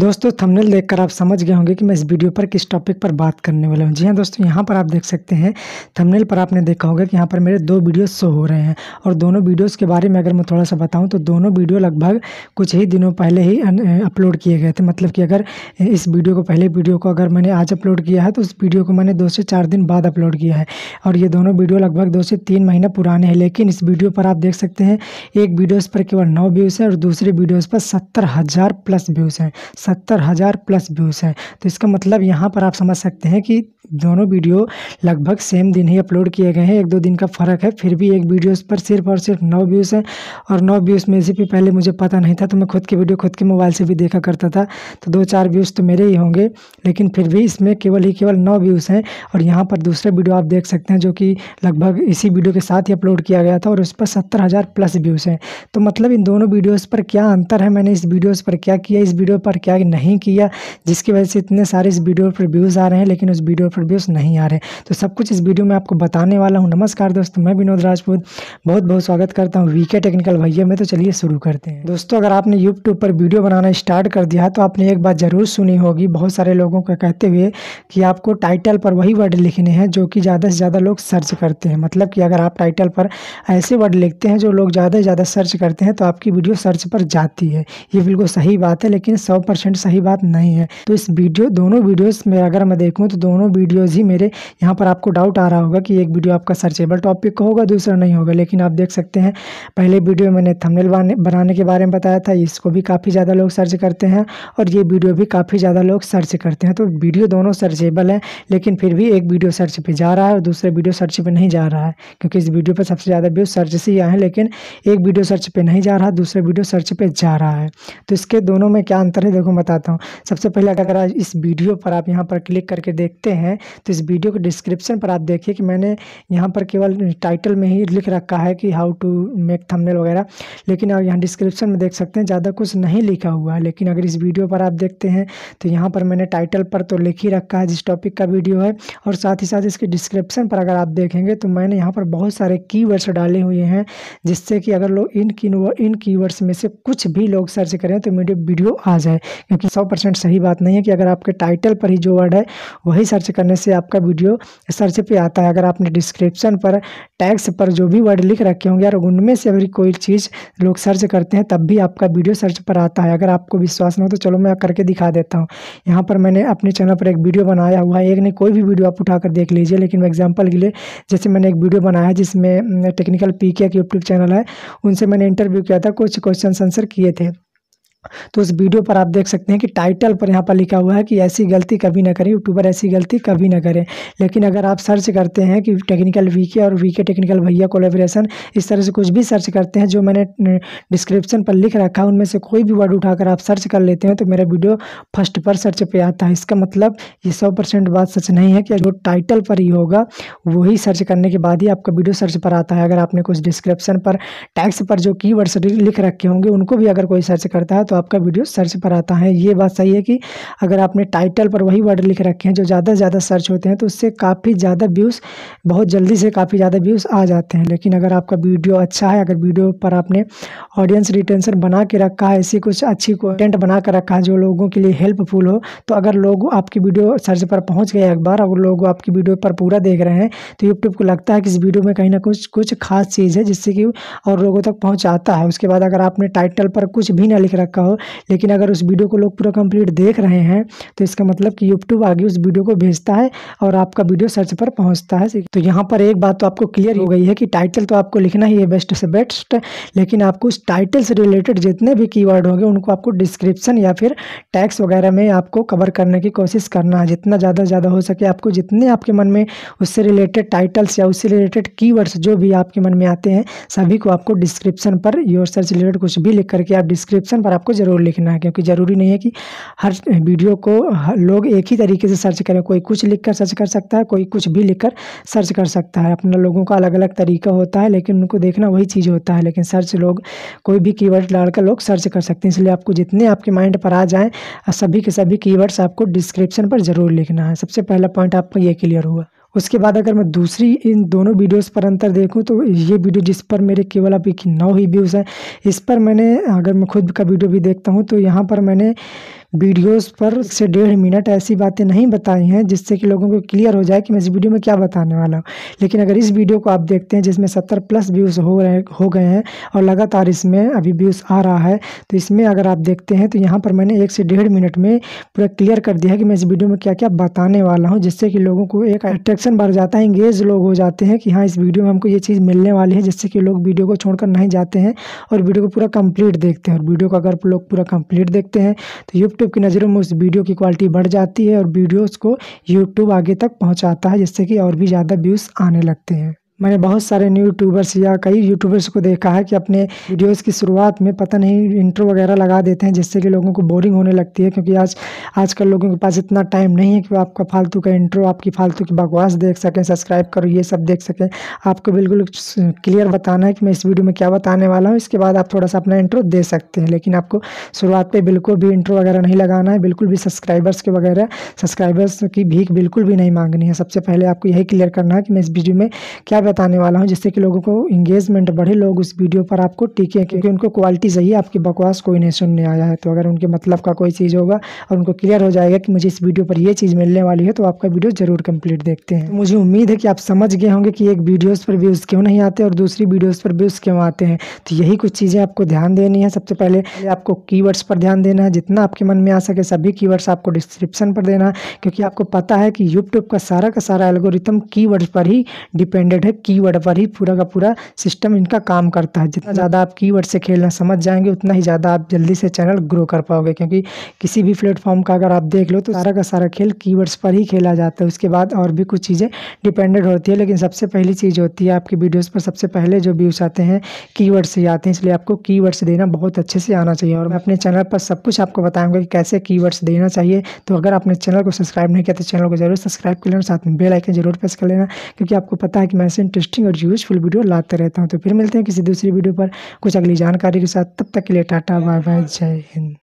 दोस्तों थंबनेल देखकर आप समझ गए होंगे कि मैं इस वीडियो पर किस टॉपिक पर बात करने वाला हूँ जी हाँ दोस्तों यहाँ पर आप देख सकते हैं थंबनेल पर आपने देखा होगा कि यहाँ पर मेरे दो वीडियो शो हो रहे हैं और दोनों वीडियोस के बारे में अगर मैं थोड़ा सा बताऊँ तो दोनों वीडियो लगभग कुछ ही दिनों पहले ही अपलोड किए गए थे मतलब कि अगर इस वीडियो को पहले वीडियो को अगर मैंने आज अपलोड किया है तो उस वीडियो को मैंने दो से चार दिन बाद अपलोड किया है और ये दोनों वीडियो लगभग दो से तीन महीना पुराने हैं लेकिन इस वीडियो पर आप देख सकते हैं एक वीडियोज़ पर केवल नौ व्यूज़ हैं और दूसरे वीडियोज़ पर सत्तर हज़ार प्लस व्यूज़ हैं सत्तर हज़ार प्लस व्यूज़ हैं तो इसका मतलब यहाँ पर आप समझ सकते हैं कि दोनों वीडियो लगभग सेम दिन ही अपलोड किए गए हैं एक दो दिन का फ़र्क है फिर भी एक वीडियोस पर सिर्फ और सिर्फ नौ व्यूज़ हैं और नौ व्यूज़ में से भी पहले मुझे पता नहीं था तो मैं खुद की वीडियो खुद के मोबाइल से भी देखा करता था तो दो चार व्यूज़ तो मेरे ही होंगे लेकिन फिर भी इसमें केवल ही केवल नौ व्यूज़ हैं और यहाँ पर दूसरा वीडियो आप देख सकते हैं जो कि लगभग इसी वीडियो के साथ ही अपलोड किया गया था और उस पर सत्तर हज़ार प्लस व्यूज़ हैं तो मतलब इन दोनों वीडियोज़ पर क्या अंतर है मैंने इस वीडियोज़ पर क्या किया इस वीडियो पर क्या नहीं किया जिसकी वजह से इतने सारे इस वीडियो पर व्यूज़ आ रहे हैं लेकिन उस वीडियो पर व्यूज़ नहीं आ रहे तो सब कुछ इस वीडियो में आपको बताने वाला हूँ नमस्कार दोस्तों मैं विनोद राजपूत बहुत बहुत स्वागत करता हूँ वीके टेक्निकल भैया में तो चलिए शुरू करते हैं दोस्तों अगर आपने यूट्यूब पर वीडियो बनाना स्टार्ट कर दिया तो आपने एक बात ज़रूर सुनी होगी बहुत सारे लोगों को कहते हुए कि आपको टाइटल पर वही वर्ड लिखने हैं जो कि ज़्यादा से ज़्यादा लोग सर्च करते हैं मतलब कि अगर आप टाइटल पर ऐसे वर्ड लिखते हैं जो लोग ज़्यादा से ज़्यादा सर्च करते हैं तो आपकी वीडियो सर्च पर जाती है ये बिल्कुल सही बात है लेकिन सौ परसेंट सही बात नहीं है तो इस वीडियो दोनों वीडियोस में अगर मैं देखूँ तो दोनों वीडियोस ही मेरे यहाँ पर आपको डाउट आ रहा होगा कि एक वीडियो आपका सर्चेबल टॉपिक का होगा दूसरा नहीं होगा लेकिन आप देख सकते हैं पहले वीडियो मैंने थमनेल बनाने के बारे में बताया था इसको भी काफ़ी ज़्यादा लोग सर्च करते हैं और ये वीडियो भी काफ़ी ज़्यादा लोग सर्च करते हैं तो वीडियो दोनों सर्चेबल हैं लेकिन फिर भी एक वीडियो सर्च पर जा रहा है और दूसरे वीडियो सर्च पर नहीं जा रहा है क्योंकि इस वीडियो पर सबसे ज़्यादा व्यू सर्च से ही आए हैं लेकिन एक वीडियो सर्च पर नहीं जा रहा दूसरे वीडियो सर्च पर जा रहा है तो इसके दोनों में क्या अंतर है देखो को बताता हूँ सबसे पहले अगर इस वीडियो पर आप यहाँ पर क्लिक करके देखते हैं तो इस वीडियो के डिस्क्रिप्शन पर आप देखिए कि मैंने यहाँ पर केवल टाइटल में ही लिख रखा है कि हाउ टू मेक थंबनेल वगैरह लेकिन आप यहाँ डिस्क्रिप्शन में देख सकते हैं ज़्यादा कुछ नहीं लिखा हुआ है लेकिन अगर इस वीडियो पर आप देखते हैं तो यहाँ पर मैंने टाइटल पर तो लिख ही रखा है जिस टॉपिक का वीडियो है और साथ ही साथ इसके डिस्क्रिप्शन पर अगर आप देखेंगे तो मैंने यहाँ पर बहुत सारे की डाले हुए हैं जिससे कि अगर लोग इन इन कीवर्ड्स में से कुछ भी लोग सर्च करें तो वीडियो आ जाए क्योंकि सौ परसेंट सही बात नहीं है कि अगर आपके टाइटल पर ही जो वर्ड है वही सर्च करने से आपका वीडियो सर्च पे आता है अगर आपने डिस्क्रिप्शन पर टैक्स पर जो भी वर्ड लिख रखे होंगे और उनमें से अगर कोई चीज़ लोग सर्च करते हैं तब भी आपका वीडियो सर्च पर आता है अगर आपको विश्वास ना हो तो चलो मैं करके दिखा देता हूँ यहाँ पर मैंने अपने चैनल पर एक वीडियो बनाया हुआ है एक नहीं कोई भी वीडियो आप उठा कर देख लीजिए लेकिन मैं एग्जाम्पल के लिए जैसे मैंने एक वीडियो बनाया जिसमें technical P K YouTube channel है उनसे मैंने इंटरव्यू किया था कुछ क्वेश्चन आंसर किए थे तो उस वीडियो पर आप देख सकते हैं कि टाइटल पर यहाँ पर लिखा हुआ है कि ऐसी गलती कभी ना करें यूट्यूबर ऐसी गलती कभी ना करें लेकिन अगर आप सर्च करते हैं कि टेक्निकल वीके और वीके टेक्निकल भैया कोलेब्रेशन इस तरह से कुछ भी सर्च करते हैं जो मैंने डिस्क्रिप्शन पर लिख रखा है उनमें से कोई भी वर्ड उठाकर आप सर्च कर लेते हैं तो मेरा वीडियो फर्स्ट पर सर्च पर आता है इसका मतलब ये सौ परसेंट बात सच नहीं है कि जो टाइटल पर ही होगा वही सर्च करने के बाद ही आपका वीडियो सर्च पर आता है अगर आपने कुछ डिस्क्रिप्शन पर टैक्स पर जो की लिख रखे होंगे उनको भी अगर कोई सर्च करता है तो आपका वीडियो सर्च पर आता है ये बात सही है कि अगर आपने टाइटल पर वही वर्ड लिख रखे हैं जो ज़्यादा से ज़्यादा सर्च होते हैं तो उससे काफ़ी ज़्यादा व्यूज़ बहुत जल्दी से काफ़ी ज़्यादा व्यूज़ आ जाते हैं लेकिन अगर आपका वीडियो अच्छा है अगर वीडियो पर आपने ऑडियंस रिटेंशन बना के रखा है ऐसी कुछ अच्छी कॉन्टेंट बना कर रखा है जो लोगों के लिए हेल्पफुल हो तो अगर लोग आपकी वीडियो सर्च पर पहुँच गए एक बार और लोग आपकी वीडियो पर पूरा देख रहे हैं तो यूट्यूब को लगता है कि इस वीडियो में कहीं ना कुछ कुछ खास चीज़ है जिससे कि और लोगों तक पहुँचाता है उसके बाद अगर आपने टाइटल पर कुछ भी ना लिख रखा का हो लेकिन अगर उस वीडियो को लोग पूरा कंप्लीट देख रहे हैं तो इसका मतलब कि यूट्यूब आगे उस वीडियो को भेजता है और आपका वीडियो सर्च पर पहुंचता है तो यहाँ पर एक बात तो आपको क्लियर हो गई है कि टाइटल तो आपको लिखना ही है बेस्ट से बेस्ट लेकिन आपको उस टाइटल से रिलेटेड जितने भी की होंगे उनको आपको डिस्क्रिप्शन या फिर टैक्स वगैरह में आपको कवर करने की कोशिश करना है जितना ज़्यादा ज़्यादा हो सके आपको जितने आपके मन में उससे रिलेटेड टाइटल्स या उससे रिलेटेड की जो भी आपके मन में आते हैं सभी को आपको description per your search related कुछ भी लिख करके आप डिस्क्रिप्शन पर आपको आपको ज़रूर लिखना है क्योंकि ज़रूरी नहीं है कि हर वीडियो को लोग एक ही तरीके से सर्च करें कोई कुछ लिख कर सर्च कर सकता है कोई कुछ भी लिख कर सर्च कर सकता है अपना लोगों का अलग अलग तरीका होता है लेकिन उनको देखना वही चीज़ होता है लेकिन सर्च लोग कोई भी कीवर्ड डालकर लोग सर्च कर सकते हैं इसलिए आपको जितने आपके माइंड पर आ जाएँ सभी के सभी वर्ड्स आपको डिस्क्रिप्शन पर ज़रूर लिखना है सबसे पहला पॉइंट आपका ये क्लियर हुआ उसके बाद अगर मैं दूसरी इन दोनों वीडियोस पर अंतर देखूं तो ये वीडियो जिस पर मेरे केवल अभी नौ ही व्यूज़ हैं इस पर मैंने अगर मैं खुद का वीडियो भी देखता हूँ तो यहाँ पर मैंने वीडियोस पर से डेढ़ मिनट ऐसी बातें नहीं बताई हैं जिससे कि लोगों को क्लियर हो जाए कि मैं इस वीडियो में क्या बताने वाला हूँ लेकिन अगर इस वीडियो को आप देखते हैं जिसमें सत्तर प्लस व्यूज़ हो रहे हो गए हैं और लगातार इसमें अभी व्यूज़ आ रहा है तो इसमें अगर आप देखते हैं तो यहाँ पर मैंने एक से डेढ़ मिनट में पूरा क्लियर कर दिया है कि मैं इस वीडियो में क्या क्या बताने वाला हूँ जिससे कि लोगों को एक अट्रैक्शन बढ़ जाता है इंगेज लोग हो जाते हैं कि हाँ इस वीडियो में हमको ये चीज़ मिलने वाली है जिससे कि लोग वीडियो को छोड़कर नहीं जाते हैं और वीडियो को पूरा कंप्लीट देखते हैं और वीडियो को अगर लोग पूरा कंप्लीट देखते हैं तो यूट्यूब यूट्यूब की नज़रों में उस वीडियो की क्वालिटी बढ़ जाती है और वीडियोज़ को यूट्यूब आगे तक पहुँचाता है जिससे कि और भी ज़्यादा व्यूज़ आने लगते हैं मैंने बहुत सारे न्यू यूट्यूबर्स या कई यूट्यूबर्स को देखा है कि अपने वीडियोस की शुरुआत में पता नहीं इंट्रो वगैरह लगा देते हैं जिससे कि लोगों को बोरिंग होने लगती है क्योंकि आज आजकल लोगों के पास इतना टाइम नहीं है कि वो आपका फालतू का इंट्रो आपकी फालतू की बकवास देख सकें सब्सक्राइब करो ये सब देख सकें आपको बिल्कुल क्लियर बताना है कि मैं इस वीडियो में क्या बताने वाला हूँ इसके बाद आप थोड़ा सा अपना इंट्रो दे सकते हैं लेकिन आपको शुरुआत पर बिल्कुल भी इंट्रो वगैरह नहीं लगाना है बिल्कुल भी सब्सक्राइबर्स के वगैरह सब्सक्राइबर्स की भीख बिल्कुल भी नहीं मांगनी है सबसे पहले आपको यही क्लियर करना है कि मैं इस वीडियो में क्या बताने वाला हूँ जिससे कि लोगों को इंगेजमेंट बढ़े लोग उस वीडियो पर आपको टिके क्योंकि उनको क्वालिटी सही है आपकी बकवास कोई नहीं सुनने आया है तो अगर उनके मतलब का कोई चीज़ होगा और उनको क्लियर हो जाएगा कि मुझे इस वीडियो पर यह चीज़ मिलने वाली है तो आपका वीडियो ज़रूर कंप्लीट देखते हैं तो मुझे उम्मीद है कि आप समझ गए होंगे कि एक वीडियोज़ पर व्यूज़ क्यों नहीं आते और दूसरी वीडियोज़ पर व्यूज़ क्यों आते हैं तो यही कुछ चीज़ें आपको ध्यान देनी है सबसे पहले आपको की पर ध्यान देना है जितना आपके मन में आ सके सभी की आपको डिस्क्रिप्शन पर देना है क्योंकि आपको पता है कि यूट्यूब का सारा का सारा एल्गोरिथम की पर ही डिपेंडेड है कीवर्ड पर ही पूरा का पूरा सिस्टम इनका काम करता है जितना ज़्यादा आप कीवर्ड से खेलना समझ जाएंगे उतना ही ज़्यादा आप जल्दी से चैनल ग्रो कर पाओगे क्योंकि किसी भी प्लेटफॉर्म का अगर आप देख लो तो सारा का सारा खेल की पर ही खेला जाता है उसके बाद और भी कुछ चीज़ें डिपेंडेड होती है लेकिन सबसे पहली चीज़ होती है आपकी वीडियोज़ पर सबसे पहले जो व्यूज़ आते हैं कीवर्ड से आते हैं इसलिए आपको कीवर्ड्स देना बहुत अच्छे से आना चाहिए और मैं अपने चैनल पर सब कुछ आपको बताऊंगा कि कैसे वर्ड्स देना चाहिए तो अगर आपने चैनल को सब्सक्राइब नहीं किया तो चैनल को जरूर सब्सक्राइब कर लेना साथ में बेल आइकन जरूर प्रेस कर लेना क्योंकि आपको पता है कि मैं ऐसे इंटरेस्टिंग और यूज़फुल वीडियो लाते रहता हूँ तो फिर मिलते हैं किसी दूसरी वीडियो पर कुछ अगली जानकारी के साथ तब तक के लिए टाटा बाय बाय जय हिंद